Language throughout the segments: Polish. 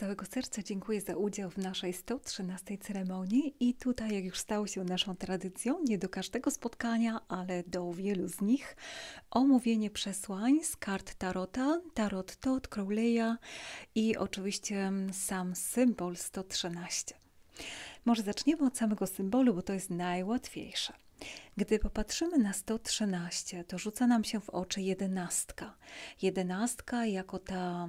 całego serca dziękuję za udział w naszej 113 ceremonii i tutaj, jak już stało się naszą tradycją, nie do każdego spotkania, ale do wielu z nich, omówienie przesłań z kart Tarota, Tarot Todd, Crowleya i oczywiście mm, sam symbol 113. Może zaczniemy od samego symbolu, bo to jest najłatwiejsze. Gdy popatrzymy na 113, to rzuca nam się w oczy jedenastka. Jedenastka jako ta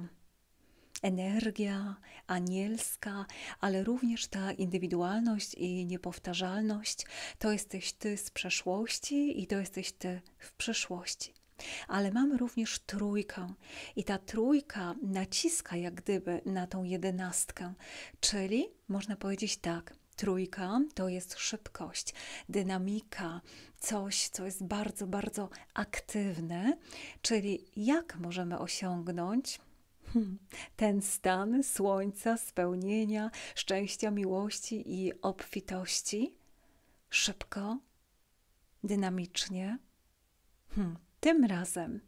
energia anielska, ale również ta indywidualność i niepowtarzalność to jesteś ty z przeszłości i to jesteś ty w przyszłości. Ale mamy również trójkę, i ta trójka naciska jak gdyby na tą jedenastkę, czyli można powiedzieć tak. Trójka to jest szybkość, dynamika, coś, co jest bardzo, bardzo aktywne, czyli jak możemy osiągnąć Ten stan słońca, spełnienia, szczęścia, miłości i obfitości szybko, dynamicznie, hmm, tym razem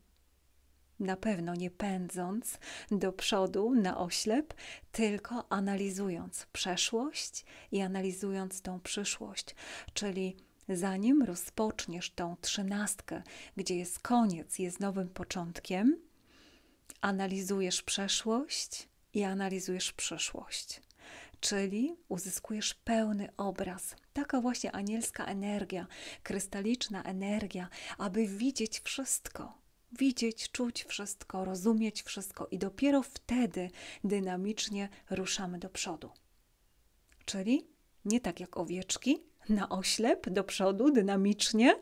na pewno nie pędząc do przodu na oślep, tylko analizując przeszłość i analizując tą przyszłość, czyli zanim rozpoczniesz tą trzynastkę, gdzie jest koniec, jest nowym początkiem, analizujesz przeszłość i analizujesz przyszłość. Czyli uzyskujesz pełny obraz. Taka właśnie anielska energia, krystaliczna energia, aby widzieć wszystko, widzieć, czuć wszystko, rozumieć wszystko i dopiero wtedy dynamicznie ruszamy do przodu. Czyli nie tak jak owieczki na oślep do przodu dynamicznie,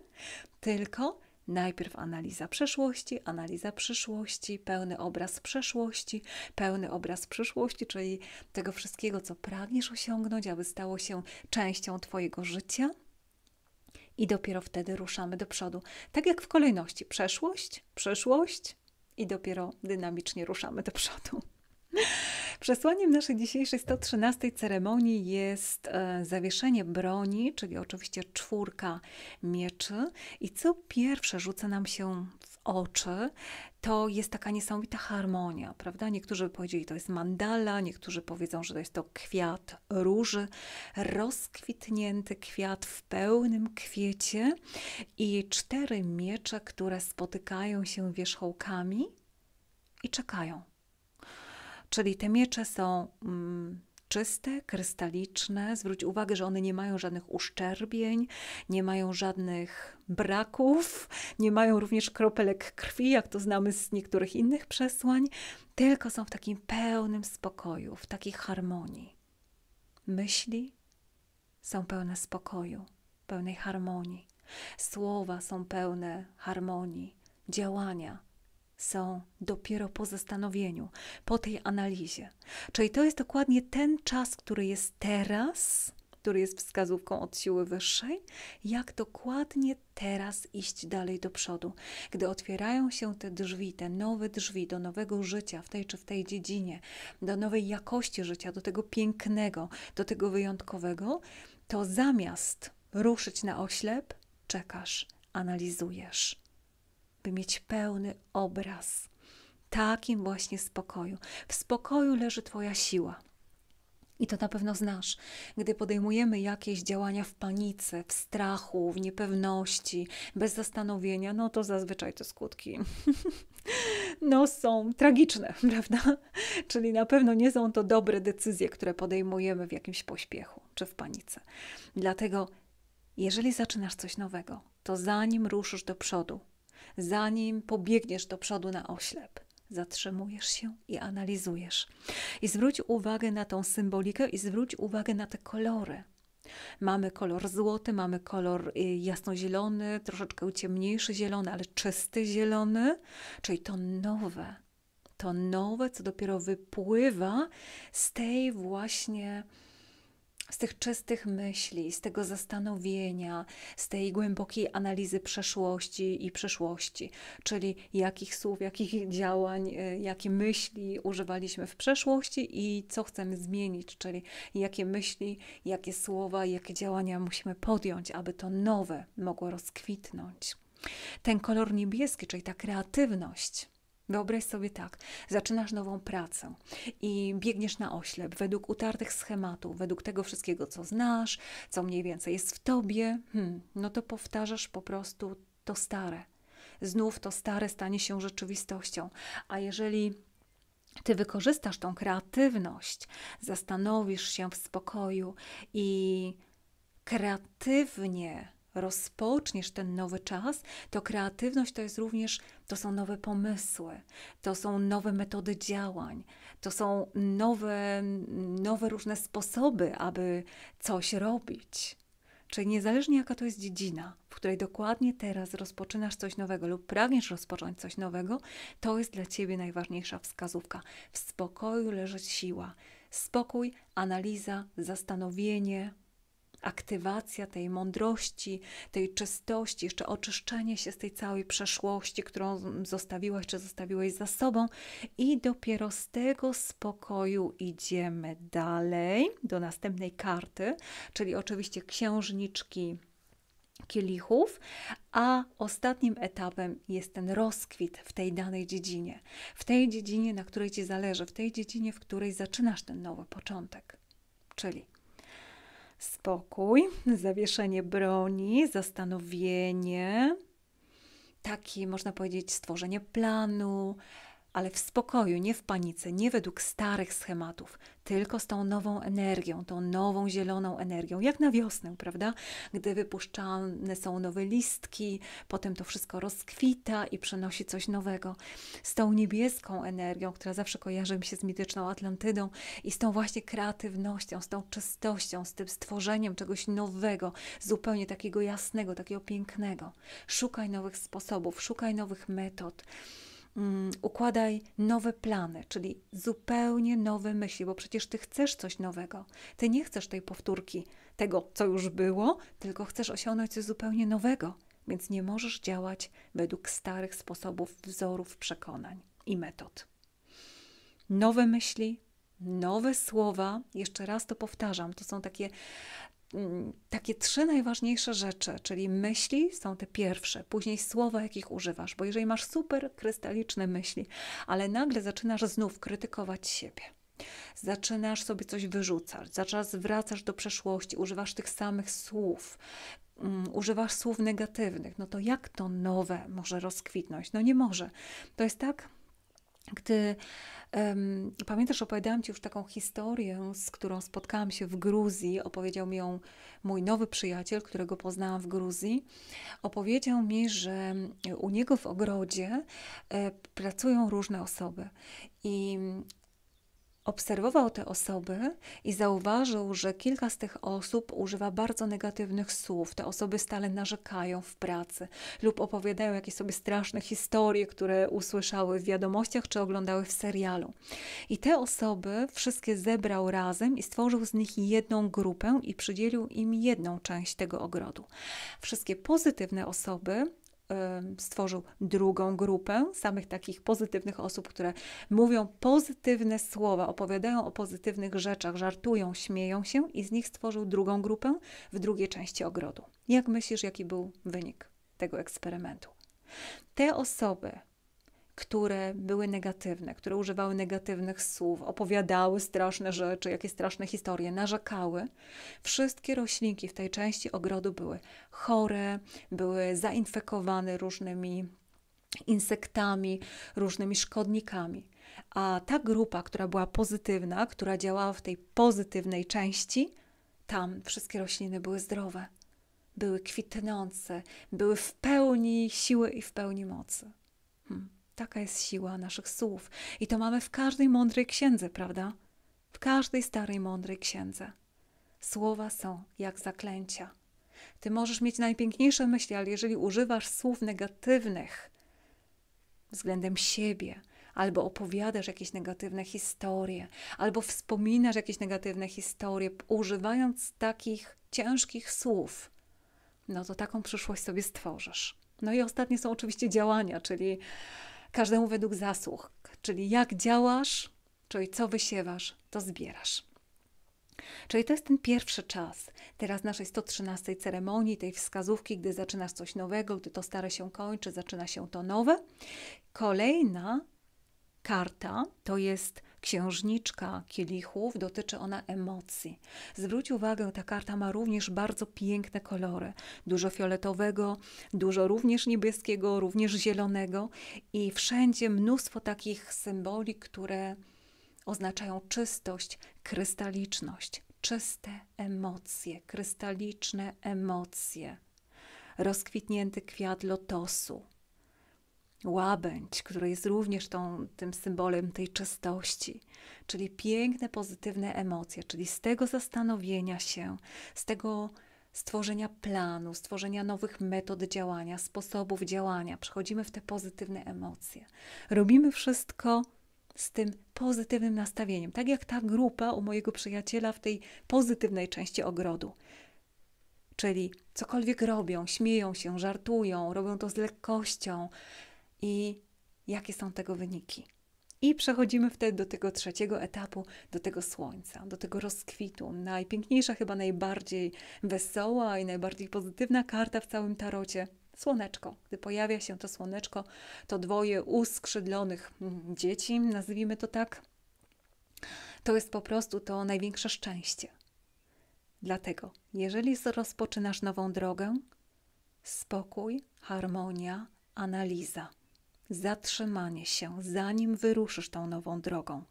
tylko Najpierw analiza przeszłości, analiza przyszłości, pełny obraz przeszłości, pełny obraz przyszłości, czyli tego wszystkiego, co pragniesz osiągnąć, aby stało się częścią Twojego życia. I dopiero wtedy ruszamy do przodu. Tak jak w kolejności: przeszłość, przyszłość, i dopiero dynamicznie ruszamy do przodu. Przesłaniem naszej dzisiejszej 113 ceremonii jest e, zawieszenie broni, czyli oczywiście czwórka mieczy. I co pierwsze rzuca nam się w oczy, to jest taka niesamowita harmonia, prawda? Niektórzy powiedzieli, to jest mandala, niektórzy powiedzą, że to jest to kwiat róży, rozkwitnięty kwiat w pełnym kwiecie i cztery miecze, które spotykają się wierzchołkami i czekają Czyli te miecze są mm, czyste, krystaliczne. Zwróć uwagę, że one nie mają żadnych uszczerbień, nie mają żadnych braków, nie mają również kropelek krwi, jak to znamy z niektórych innych przesłań, tylko są w takim pełnym spokoju, w takiej harmonii. Myśli są pełne spokoju, pełnej harmonii. Słowa są pełne harmonii, działania są dopiero po zastanowieniu, po tej analizie. Czyli to jest dokładnie ten czas, który jest teraz, który jest wskazówką od siły wyższej, jak dokładnie teraz iść dalej do przodu. Gdy otwierają się te drzwi, te nowe drzwi do nowego życia w tej czy w tej dziedzinie, do nowej jakości życia, do tego pięknego, do tego wyjątkowego, to zamiast ruszyć na oślep, czekasz, analizujesz by mieć pełny obraz. Takim właśnie spokoju. W spokoju leży Twoja siła. I to na pewno znasz, gdy podejmujemy jakieś działania w panice, w strachu, w niepewności, bez zastanowienia, no to zazwyczaj te skutki no są tragiczne, prawda? Czyli na pewno nie są to dobre decyzje, które podejmujemy w jakimś pośpiechu czy w panice. Dlatego, jeżeli zaczynasz coś nowego, to zanim ruszysz do przodu, zanim pobiegniesz do przodu na oślep. Zatrzymujesz się i analizujesz. I zwróć uwagę na tą symbolikę i zwróć uwagę na te kolory. Mamy kolor złoty, mamy kolor y, jasnozielony, troszeczkę ciemniejszy zielony, ale czysty zielony, czyli to nowe, to nowe, co dopiero wypływa z tej właśnie z tych czystych myśli, z tego zastanowienia, z tej głębokiej analizy przeszłości i przyszłości, czyli jakich słów, jakich działań, y, jakie myśli używaliśmy w przeszłości i co chcemy zmienić, czyli jakie myśli, jakie słowa, jakie działania musimy podjąć, aby to nowe mogło rozkwitnąć. Ten kolor niebieski, czyli ta kreatywność, Wyobraź sobie tak, zaczynasz nową pracę i biegniesz na oślep według utartych schematów, według tego wszystkiego, co znasz, co mniej więcej jest w tobie, hmm, no to powtarzasz po prostu to stare. Znów to stare stanie się rzeczywistością. A jeżeli ty wykorzystasz tą kreatywność, zastanowisz się w spokoju i kreatywnie rozpoczniesz ten nowy czas, to kreatywność to jest również, to są nowe pomysły, to są nowe metody działań, to są nowe, nowe różne sposoby, aby coś robić. Czyli niezależnie jaka to jest dziedzina, w której dokładnie teraz rozpoczynasz coś nowego lub pragniesz rozpocząć coś nowego, to jest dla Ciebie najważniejsza wskazówka. W spokoju leży siła. Spokój, analiza, zastanowienie, aktywacja tej mądrości, tej czystości, jeszcze oczyszczenie się z tej całej przeszłości, którą zostawiłaś czy zostawiłeś za sobą, i dopiero z tego spokoju idziemy dalej do następnej karty, czyli oczywiście księżniczki kielichów, a ostatnim etapem jest ten rozkwit w tej danej dziedzinie, w tej dziedzinie, na której ci zależy, w tej dziedzinie, w której zaczynasz ten nowy początek. Czyli spokój, zawieszenie broni, zastanowienie, takie można powiedzieć stworzenie planu, ale w spokoju, nie w panice, nie według starych schematów, tylko z tą nową energią, tą nową zieloną energią, jak na wiosnę, prawda? Gdy wypuszczane są nowe listki, potem to wszystko rozkwita i przynosi coś nowego. Z tą niebieską energią, która zawsze kojarzy mi się z mityczną Atlantydą i z tą właśnie kreatywnością, z tą czystością, z tym stworzeniem czegoś nowego, zupełnie takiego jasnego, takiego pięknego. Szukaj nowych sposobów, szukaj nowych metod. Mm, układaj nowe plany, czyli zupełnie nowe myśli, bo przecież ty chcesz coś nowego. Ty nie chcesz tej powtórki tego, co już było, tylko chcesz osiągnąć coś zupełnie nowego, więc nie możesz działać według starych sposobów, wzorów, przekonań i metod. Nowe myśli, nowe słowa. Jeszcze raz to powtarzam. To są takie, mm, takie trzy najważniejsze rzeczy, czyli myśli są te pierwsze, później słowa, jakich używasz, bo jeżeli masz super krystaliczne myśli, ale nagle zaczynasz znów krytykować siebie. Zaczynasz sobie coś wyrzucać, zaczynasz wracasz do przeszłości, używasz tych samych słów, mm, używasz słów negatywnych, no to jak to nowe może rozkwitnąć? No nie może. To jest tak, gdy um, pamiętasz, opowiadałam Ci już taką historię, z którą spotkałam się w Gruzji, opowiedział mi ją mój nowy przyjaciel, którego poznałam w Gruzji. Opowiedział mi, że u niego w ogrodzie e, pracują różne osoby i obserwował te osoby i zauważył, że kilka z tych osób używa bardzo negatywnych słów. Te osoby stale narzekają w pracy lub opowiadają jakieś sobie straszne historie, które usłyszały w wiadomościach czy oglądały w serialu. I te osoby wszystkie zebrał razem i stworzył z nich jedną grupę i przydzielił im jedną część tego ogrodu. Wszystkie pozytywne osoby stworzył drugą grupę samych takich pozytywnych osób, które mówią pozytywne słowa, opowiadają o pozytywnych rzeczach, żartują, śmieją się i z nich stworzył drugą grupę w drugiej części ogrodu. Jak myślisz, jaki był wynik tego eksperymentu? Te osoby, które były negatywne, które używały negatywnych słów, opowiadały straszne rzeczy, jakieś straszne historie, narzekały. Wszystkie roślinki w tej części ogrodu były chore, były zainfekowane różnymi insektami, różnymi szkodnikami. A ta grupa, która była pozytywna, która działała w tej pozytywnej części, tam wszystkie rośliny były zdrowe, były kwitnące, były w pełni siły i w pełni mocy. Hmm. Taka jest siła naszych słów. I to mamy w każdej mądrej księdze, prawda? W każdej starej mądrej księdze. Słowa są jak zaklęcia. Ty możesz mieć najpiękniejsze myśli, ale jeżeli używasz słów negatywnych względem siebie, albo opowiadasz jakieś negatywne historie, albo wspominasz jakieś negatywne historie, używając takich ciężkich słów, no to taką przyszłość sobie stworzysz. No i ostatnie są oczywiście działania, czyli każdemu według zasług, czyli jak działasz, czyli co wysiewasz, to zbierasz. Czyli to jest ten pierwszy czas, teraz naszej 113 ceremonii, tej wskazówki, gdy zaczynasz coś nowego, gdy to stare się kończy, zaczyna się to nowe. Kolejna karta to jest Księżniczka kielichów dotyczy ona emocji. Zwróć uwagę, ta karta ma również bardzo piękne kolory. Dużo fioletowego, dużo również niebieskiego, również zielonego i wszędzie mnóstwo takich symboli, które oznaczają czystość, krystaliczność, czyste emocje, krystaliczne emocje. Rozkwitnięty kwiat lotosu, łabędź, który jest również tą, tym symbolem tej czystości, czyli piękne, pozytywne emocje, czyli z tego zastanowienia się, z tego stworzenia planu, stworzenia nowych metod działania, sposobów działania, przechodzimy w te pozytywne emocje. Robimy wszystko z tym pozytywnym nastawieniem, tak jak ta grupa u mojego przyjaciela w tej pozytywnej części ogrodu. Czyli cokolwiek robią, śmieją się, żartują, robią to z lekkością, i jakie są tego wyniki. I przechodzimy wtedy do tego trzeciego etapu, do tego słońca, do tego rozkwitu. Najpiękniejsza, chyba najbardziej wesoła i najbardziej pozytywna karta w całym tarocie słoneczko. Gdy pojawia się to słoneczko, to dwoje uskrzydlonych mm, dzieci, nazwijmy to tak, to jest po prostu to największe szczęście. Dlatego, jeżeli rozpoczynasz nową drogę, spokój, harmonia, analiza zatrzymanie się, zanim wyruszysz tą nową drogą.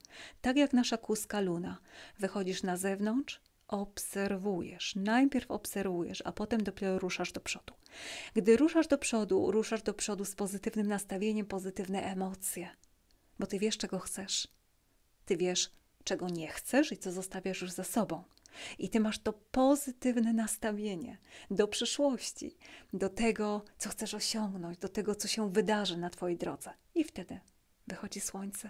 Tak jak nasza kuska Luna. Wychodzisz na zewnątrz, obserwujesz. Najpierw obserwujesz, a potem dopiero ruszasz do przodu. Gdy ruszasz do przodu, ruszasz do przodu z pozytywnym nastawieniem, pozytywne emocje, bo ty wiesz, czego chcesz. Ty wiesz, czego nie chcesz i co zostawiasz już za sobą. I ty masz to pozytywne nastawienie do przyszłości, do tego, co chcesz osiągnąć, do tego, co się wydarzy na twojej drodze. I wtedy wychodzi słońce.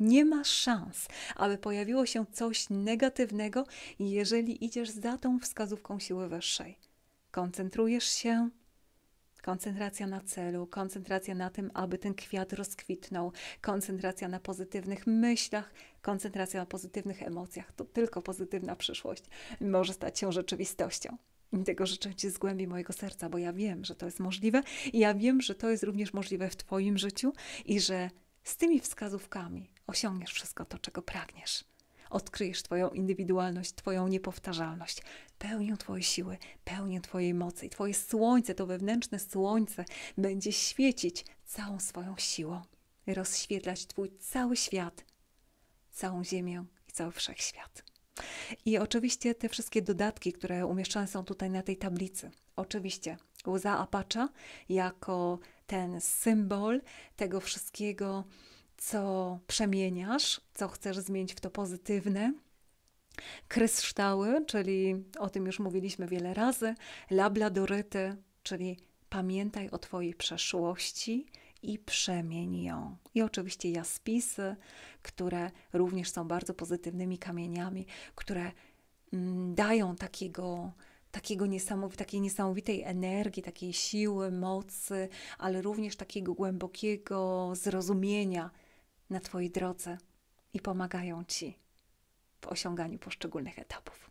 Nie ma szans, aby pojawiło się coś negatywnego, jeżeli idziesz za tą wskazówką siły wyższej. Koncentrujesz się koncentracja na celu, koncentracja na tym, aby ten kwiat rozkwitnął, koncentracja na pozytywnych myślach, koncentracja na pozytywnych emocjach. To tylko pozytywna przyszłość może stać się rzeczywistością. I tego życzę Ci z głębi mojego serca, bo ja wiem, że to jest możliwe i ja wiem, że to jest również możliwe w Twoim życiu i że z tymi wskazówkami osiągniesz wszystko to, czego pragniesz odkryjesz Twoją indywidualność, Twoją niepowtarzalność, pełnię Twojej siły, pełnię Twojej mocy i Twoje słońce, to wewnętrzne słońce będzie świecić całą swoją siłą, rozświetlać Twój cały świat, całą Ziemię i cały wszechświat. I oczywiście te wszystkie dodatki, które umieszczone są tutaj na tej tablicy. Oczywiście łza apacza jako ten symbol tego wszystkiego, co przemieniasz, co chcesz zmienić w to pozytywne. Kryształy, czyli o tym już mówiliśmy wiele razy, labladoryty, czyli pamiętaj o Twojej przeszłości i przemień ją. I oczywiście jaspisy, które również są bardzo pozytywnymi kamieniami, które mm, dają takiego, takiego niesamow takiej niesamowitej energii, takiej siły, mocy, ale również takiego głębokiego zrozumienia na Twojej drodze i pomagają Ci w osiąganiu poszczególnych etapów.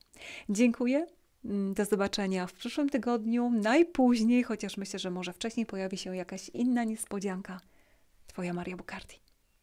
Dziękuję. Mm, do zobaczenia w przyszłym tygodniu, najpóźniej, chociaż myślę, że może wcześniej pojawi się jakaś inna niespodzianka. Twoja Maria Bukardi.